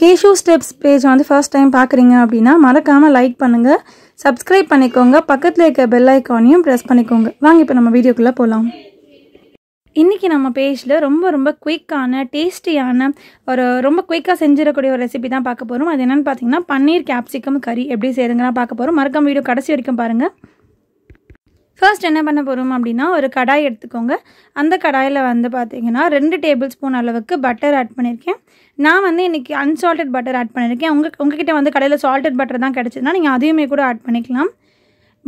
cash steps page வந்து first time பார்க்குறீங்க அப்படின்னா மறக்காமல் லைக் பண்ணுங்கள் சப்ஸ்கிரைப் பண்ணிக்கோங்க பக்கத்தில் இருக்க பெல் ஐக்கானையும் ப்ரெஸ் பண்ணிக்கோங்க வாங்க இப்போ நம்ம வீடியோக்குள்ளே போகலாம் இன்றைக்கி நம்ம பேஜில் ரொம்ப ரொம்ப குயிக்கான டேஸ்டியான ஒரு ரொம்ப குயிக்காக செஞ்சிடக்கூடிய ஒரு ரெசிபி தான் பார்க்க போகிறோம் அது என்னென்னு பார்த்தீங்கன்னா பன்னீர் கேப்சிகம் கறி எப்படி செய்யுங்கன்னா பார்க்க போகிறோம் மறக்காம வீடியோ கடைசி வரைக்கும் பாருங்கள் ஃபர்ஸ்ட் என்ன பண்ண போகிறோம் அப்படின்னா ஒரு கடாய் எடுத்துக்கோங்க அந்த கடாயில் வந்து பார்த்திங்கன்னா ரெண்டு டேபிள் ஸ்பூன் அளவுக்கு பட்டர் ஆட் பண்ணியிருக்கேன் நான் வந்து இன்றைக்கி அன்சால்டட் பட்டர் ஆட் பண்ணியிருக்கேன் உங்கள் உங்ககிட்ட வந்து கடையில் சால்டட் பட்டர் தான் கிடச்சிதுன்னா நீங்கள் அதையுமே கூட ஆட் பண்ணிக்கலாம்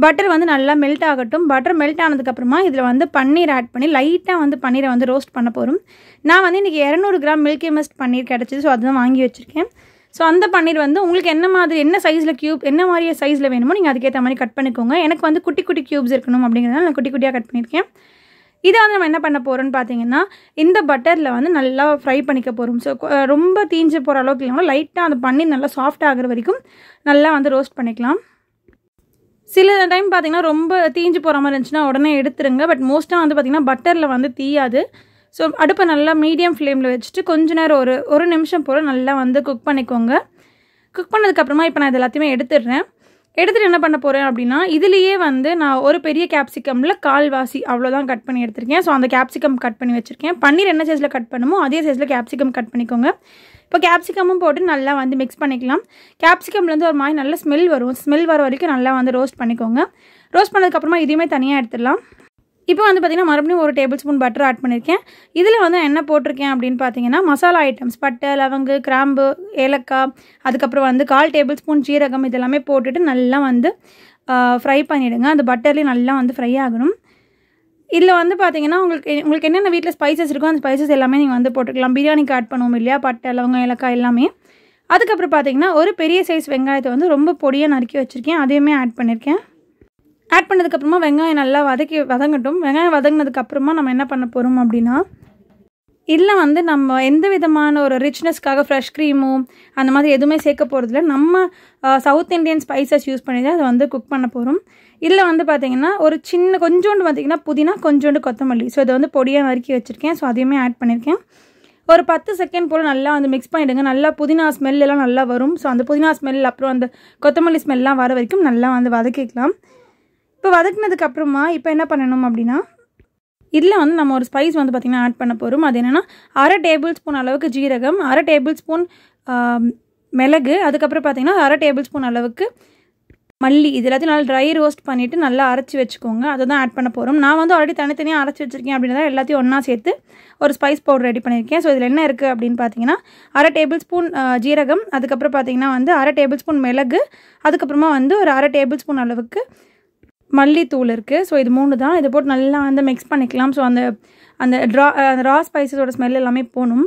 பட்டர் வந்து நல்லா மெல்ட் ஆகட்டும் பட்டர் மெல்ட் ஆனதுக்கப்புறமா இதில் வந்து பன்னீர் ஆட் பண்ணி லைட்டாக வந்து பன்னீரை வந்து ரோஸ்ட் பண்ண போகிறோம் நான் வந்து இன்றைக்கி இரநூறு கிராம் மில்கி மஸ்ட் பன்னீர் கிடச்சிது ஸோ அதுதான் வாங்கி வச்சுருக்கேன் ஸோ அந்த பன்னீர் வந்து உங்களுக்கு என்ன மாதிரி என்ன சைஸில் க்யூப் என்ன மாதிரி சைஸில் வேணுமோ நீங்கள் அதுக்கேற்ற மாதிரி கட் பண்ணிக்கோங்க எனக்கு வந்து குட்டி குட்டி க்யூப்ஸ் இருக்கணும் அப்படிங்கிறதால நான் குட்டி குட்டியாக கட் பண்ணியிருக்கேன் இதை வந்து நம்ம என்ன பண்ண போகிறோம்னு பார்த்தீங்கன்னா இந்த பட்டரில் வந்து நல்லா ஃப்ரை பண்ணிக்க போகிறோம் ஸோ ரொம்ப தீஞ்சு போகிற அளவுக்கு இல்லைங்களா லைட்டாக அந்த பன்னீர் நல்லா சாஃப்ட் ஆகிற வரைக்கும் நல்லா வந்து ரோஸ்ட் பண்ணிக்கலாம் சில டைம் பார்த்தீங்கன்னா ரொம்ப தீஞ்சு போகிற மாதிரி இருந்துச்சுன்னா உடனே எடுத்துருங்க பட் மோஸ்ட்டாக வந்து பார்த்திங்கன்னா பட்டரில் வந்து தீயாது ஸோ அடுப்பை நல்லா மீடியம் ஃப்ளேமில் வச்சுட்டு கொஞ்ச நேரம் ஒரு ஒரு நிமிஷம் போல் நல்லா வந்து குக் பண்ணிக்கோங்க குக் பண்ணதுக்கப்புறமா இப்போ நான் இது எல்லாத்தையுமே எடுத்துடுறேன் எடுத்துகிட்டு என்ன பண்ண போகிறேன் அப்படின்னா இதுலேயே வந்து நான் ஒரு பெரிய கேப்சிகமில் கால்வாசி அவ்வளோதான் கட் பண்ணி எடுத்திருக்கேன் ஸோ அந்த கேப்சிகம் கட் பண்ணி வச்சுருக்கேன் பன்னீர் என்ன சைஸில் கட் பண்ணுமோ அதே சைஸில் கேப்சிகம் கட் பண்ணிக்கோங்க இப்போ கேப்சிகமும் போட்டு நல்லா வந்து மிக்ஸ் பண்ணிக்கலாம் கேப்சிகம்லேருந்து ஒரு மாதிரி நல்ல ஸ்மெல் வரும் ஸ்மெல் வர வரைக்கும் நல்லா வந்து ரோஸ்ட் பண்ணிக்கோங்க ரோஸ்ட் பண்ணதுக்கப்புறமா இதையுமே தனியாக எடுத்துடலாம் இப்போ வந்து பார்த்திங்கன்னா மறுபடியும் ஒரு டேபிள் ஸ்பூன் பட்டர் ஆட் பண்ணியிருக்கேன் இதில் வந்து என்ன போட்டிருக்கேன் அப்படின்னு பார்த்தீங்கன்னா மசாலா ஐட்டம்ஸ் பட்டை லவங்கு கிராம்பு ஏலக்காய் அதுக்கப்புறம் வந்து கால் டேபிள் ஸ்பூன் ஜீரகம் இதெல்லாமே போட்டுட்டு நல்லா வந்து ஃப்ரை பண்ணிவிடுங்க அந்த பட்டர்லேயும் நல்லா வந்து ஃப்ரை ஆகணும் இதில் வந்து பார்த்தீங்கன்னா உங்களுக்கு உங்களுக்கு என்னென்ன வீட்டில் ஸ்பைசஸ் இருக்கோ அந்த ஸ்பைசஸ் எல்லாமே நீங்கள் வந்து போட்டுக்கலாம் பிரியாணிக்கு ஆட் பண்ணுவோம் இல்லையா பட்டை லவங்கம் ஏலக்காய் எல்லாமே அதுக்கப்புறம் பார்த்தீங்கன்னா ஒரு பெரிய சைஸ் வெங்காயத்தை வந்து ரொம்ப பொடியாக நறுக்கி வச்சுருக்கேன் அதையுமே ஆட் பண்ணியிருக்கேன் ஆட் பண்ணதுக்கப்புறமா வெங்காயம் நல்லா வதக்கி வதங்கட்டும் வெங்காயம் வதங்கினதுக்கப்புறமா நம்ம என்ன பண்ண போகிறோம் அப்படின்னா இதில் வந்து நம்ம எந்த விதமான ஒரு ரிச்னஸ்க்காக ஃப்ரெஷ் க்ரீமோ அந்த மாதிரி எதுவுமே சேர்க்க போகிறதுல நம்ம சவுத் இண்டியன் ஸ்பைசஸ் யூஸ் பண்ணி தான் அதை வந்து குக் பண்ண போகிறோம் இதில் வந்து பார்த்திங்கன்னா ஒரு சின்ன கொஞ்சோண்டு பார்த்திங்கன்னா புதினா கொஞ்சோண்டு கொத்தமல்லி ஸோ இதை வந்து பொடியாக நறுக்கி வச்சுருக்கேன் ஸோ அதையுமே ஆட் பண்ணியிருக்கேன் ஒரு பத்து செகண்ட் போல் நல்லா வந்து மிக்ஸ் பண்ணிவிடுங்க நல்லா புதினா ஸ்மெல் எல்லாம் நல்லா வரும் ஸோ அந்த புதினா ஸ்மெல் அப்புறம் அந்த கொத்தமல்லி ஸ்மெல்லாம் வர வரைக்கும் நல்லா வந்து வதக்கிக்கலாம் இப்போ அப்புறமா இப்போ என்ன பண்ணணும் அப்படின்னா இதில் வந்து நம்ம ஒரு ஸ்பைஸ் வந்து பார்த்திங்கன்னா ஆட் பண்ண போகிறோம் அது என்னென்னா அரை டேபிள் ஸ்பூன் அளவுக்கு ஜீரகம் அரை டேபிள் ஸ்பூன் மிளகு அதுக்கப்புறம் பார்த்திங்கன்னா அரை டேபிள் ஸ்பூன் அளவுக்கு மல்லி இது எல்லாத்தையும் நல்லா ட்ரை ரோஸ்ட் பண்ணிவிட்டு நல்லா அரைச்சி வச்சுக்கோங்க அதை தான் ஆட் பண்ண போகிறோம் நான் வந்து ஆல்ரெடி தனித்தனியாக அரைச்சி வச்சுருக்கேன் அப்படின்னா எல்லாத்தையும் ஒன்றா சேர்த்து ஒரு ஸ்பைஸ் பவுடர் ரெடி பண்ணியிருக்கேன் ஸோ இதில் என்ன இருக்குது அப்படின்னு பார்த்தீங்கன்னா அரை டேபிள் ஸ்பூன் ஜீரகம் அதுக்கப்புறம் பார்த்தீங்கன்னா வந்து அரை டேபிள் ஸ்பூன் மிளகு அதுக்கப்புறமா வந்து ஒரு அரை டேபிள் ஸ்பூன் அளவுக்கு மல்லித்தூள் இருக்குது ஸோ இது மூணு தான் இதை போட்டு நல்லா வந்து மிக்ஸ் பண்ணிக்கலாம் ஸோ அந்த அந்த ட்ரா அந்த ரா ஸ்பைசஸோட ஸ்மெல் எல்லாமே போகணும்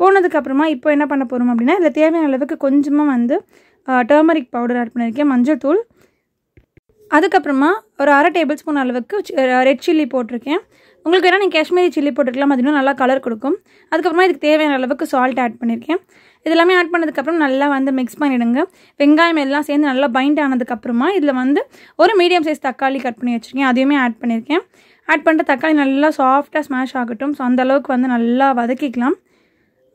போனதுக்கப்புறமா இப்போ என்ன பண்ண போகிறோம் அப்படின்னா இதில் தேவையான அளவுக்கு கொஞ்சமாக வந்து டர்மரிக் பவுடர் ஆட் பண்ணியிருக்கேன் மஞ்சள் தூள் அதுக்கப்புறமா ஒரு அரை டேபிள் ஸ்பூன் அளவுக்கு ரெட் சில்லி போட்டிருக்கேன் உங்களுக்கு வேணால் நீங்கள் காஷ்மீரி சில்லி போட்டுருக்கலாம் அது இன்னும் நல்லா கலர் கொடுக்கும் அதுக்கப்புறமா இதுக்கு தேவையான அளவுக்கு சால்ட் ஆட் பண்ணியிருக்கேன் இதெல்லாமே ஆட் பண்ணதுக்கப்புறம் நல்லா வந்து மிக்ஸ் பண்ணிவிடுங்க வெங்காயம் எல்லாம் சேர்ந்து நல்லா பைண்ட் ஆனதுக்கப்புறமா இதில் வந்து ஒரு மீடியம் சைஸ் தக்காளி கட் பண்ணி வச்சுருக்கேன் அதையுமே ஆட் பண்ணியிருக்கேன் ஆட் பண்ணிட்டு தக்காளி நல்லா சாஃப்டாக ஸ்மாஷ் ஆகட்டும் ஸோ அந்தளவுக்கு வந்து நல்லா வதக்கிக்கலாம்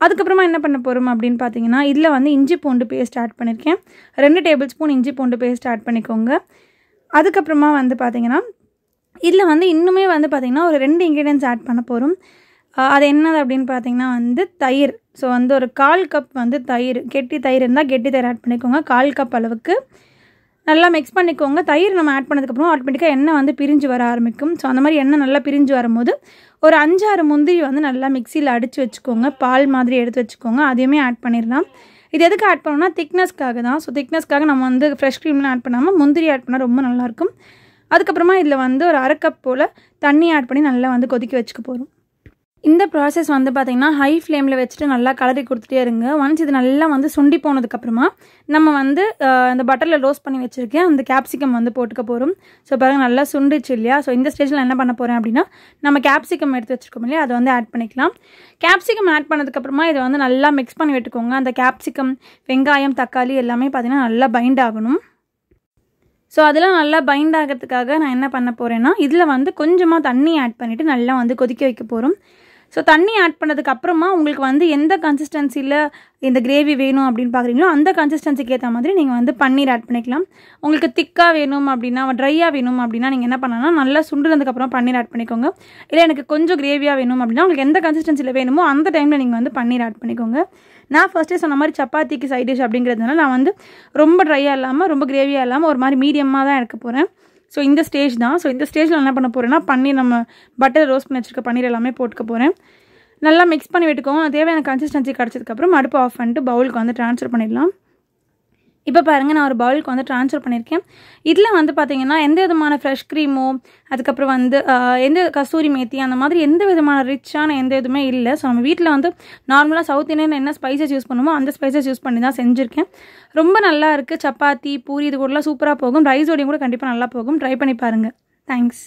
அதுக்கப்புறமா என்ன பண்ண போகிறோம் அப்படின்னு பார்த்தீங்கன்னா இதில் வந்து இஞ்சி பூண்டு பேஸ்ட் ஆட் பண்ணியிருக்கேன் ரெண்டு டேபிள் ஸ்பூன் இஞ்சி பூண்டு பேஸ்ட் ஆட் பண்ணிக்கோங்க அதுக்கப்புறமா வந்து பார்த்திங்கன்னா இதில் வந்து இன்னுமே வந்து பார்த்திங்கன்னா ஒரு ரெண்டு இன்க்ரீடியன்ஸ் ஆட் பண்ண போகிறோம் அது என்னது அப்படின்னு பார்த்தீங்கன்னா வந்து தயிர் ஸோ வந்து ஒரு கால் கப் வந்து தயிர் கெட்டி தயிர் இருந்தால் கெட்டி தயிர் ஆட் பண்ணிக்கோங்க கால் கப் அளவுக்கு நல்லா மிக்ஸ் பண்ணிக்கோங்க தயிர் நம்ம ஆட் பண்ணதுக்கப்புறம் ஆட்டோமேட்டிக்காக எண்ணெய் வந்து பிரிஞ்சு வர ஆரம்பிக்கும் ஸோ அந்த மாதிரி எண்ணெய் நல்லா பிரிஞ்சு வரும்போது ஒரு அஞ்சாறு முந்திரி வந்து நல்லா மிக்சியில் அடித்து வச்சுக்கோங்க பால் மாதிரி எடுத்து வச்சுக்கோங்க அதையுமே ஆட் பண்ணிடலாம் இது எதுக்கு ஆட் பண்ணோம்னா திக்னஸ்க்காக தான் ஸோ திக்னஸ்க்காக நம்ம வந்து ஃப்ரெஷ் க்ரீம்லாம் ஆட் பண்ணாமல் முந்திரி ஆட் பண்ணால் ரொம்ப நல்லாயிருக்கும் அதுக்கப்புறமா இதில் வந்து ஒரு அரை கப் போல் தண்ணி ஆட் பண்ணி நல்லா வந்து கொதிக்க வச்சுக்க போகிறோம் இந்த ப்ராசஸ் வந்து பார்த்திங்கன்னா ஹை ஃப்ளேமில் வச்சுட்டு நல்லா கலரி கொடுத்துட்டே இருங்க ஒன்ஸ் இது நல்லா வந்து சுண்டி போனதுக்கப்புறமா நம்ம வந்து இந்த பட்டரில் ரோஸ்ட் பண்ணி வச்சுருக்கேன் அந்த கேப்சிகம் வந்து போட்டுக்க போகிறோம் ஸோ பாருங்கள் நல்லா சுண்டுச்சு இல்லையா ஸோ இந்த ஸ்டேஜில் என்ன பண்ண போகிறேன் அப்படின்னா நம்ம கேப்சிகம் எடுத்து வச்சுருக்கோம் இல்லையா அதை வந்து ஆட் பண்ணிக்கலாம் கேப்சிகம் ஆட் பண்ணதுக்கப்புறமா இதை வந்து நல்லா மிக்ஸ் பண்ணி விட்டுக்கோங்க அந்த கேப்சிகம் வெங்காயம் தக்காளி எல்லாமே பார்த்திங்கன்னா நல்லா பைண்ட் ஆகணும் ஸோ அதெல்லாம் நல்லா பைண்ட் ஆகிறதுக்காக நான் என்ன பண்ண போகிறேன்னா இதில் வந்து கொஞ்சமாக தண்ணி ஆட் பண்ணிவிட்டு நல்லா வந்து கொதிக்க வைக்க போகிறோம் ஸோ தண்ணி ஆட் பண்ணதுக்கு அப்புறமா உங்களுக்கு வந்து எந்த கன்சிஸ்டன்சியில் இந்த கிரேவி வேணும் அப்படின்னு பார்க்குறீங்களோ அந்த கன்சிஸ்டன்சிக்கு ஏற்ற மாதிரி நீங்கள் வந்து பன்னீர் ஆட் பண்ணிக்கலாம் உங்களுக்கு திக்காக வேணும் அப்படின்னா ட்ரையாக வேணும் அப்படின்னா நீங்கள் என்ன பண்ணலாம் நல்லா சுண்டுனதுக்கப்புறம் பன்னீர் ஆட் பண்ணிக்கோங்க இல்லை எனக்கு கொஞ்சம் கிரேவியாக வேணும் அப்படின்னா உங்களுக்கு எந்த கன்சிஸ்டன்சியில் வேணுமோ அந்த டைமில் நீங்கள் வந்து பன்னீர் ஆட் பண்ணிக்கோங்க நான் ஃபஸ்ட்டே சொன்ன மாதிரி சப்பாத்திக்கு சைட் டிஷ் அப்படிங்கிறதுனால நான் வந்து ரொம்ப ட்ரையாக இல்லாமல் ரொம்ப கிரேவியாக இல்லாமல் ஒரு மாதிரி மீடியமாக தான் எடுக்க போகிறேன் ஸோ இந்த ஸ்டேஜ் தான் ஸோ இந்த ஸ்டேஜில் என்ன பண்ண போகிறேன்னா பன்னீர் நம்ம பட்டர் ரோஸ்ட் பண்ணி வச்சுருக்க பன்னீர் எல்லாமே போட்டுக்க போகிறேன் நல்லா மிக்ஸ் பண்ணி விட்டுக்கோங்க தேவையான கன்சிஸ்டன்சி கிடச்சதுக்கப்புறம் அடுப்பு ஆஃப் பண்ணிட்டு பவுலுக்கு வந்து ட்ரான்ஸ்ஃபர் பண்ணிடலாம் இப்போ பாருங்கள் நான் ஒரு பவுலுக்கு வந்து ட்ரான்ஸ்ஃபர் பண்ணியிருக்கேன் இதில் வந்து பார்த்தீங்கன்னா எந்த விதமான ஃப்ரெஷ் க்ரீமோ அதுக்கப்புறம் வந்து எந்த கஸ்தூரி மேத்தி அந்த மாதிரி எந்த விதமான ரிச்சான எந்த இதுவுமே இல்லை ஸோ நம்ம வீட்டில் வந்து நார்மலாக சவுத் இந்தியன் என்ன ஸ்பைசஸ் யூஸ் பண்ணுமோ அந்த ஸ்பைசஸ் யூஸ் பண்ணி தான் செஞ்சுருக்கேன் ரொம்ப நல்லா இருக்குது சப்பாத்தி பூரி இது கூடலாம் சூப்பராக போகும் ரைஸோடையும் கூட கண்டிப்பாக நல்லா போகும் ட்ரை பண்ணி பாருங்கள் தேங்க்ஸ்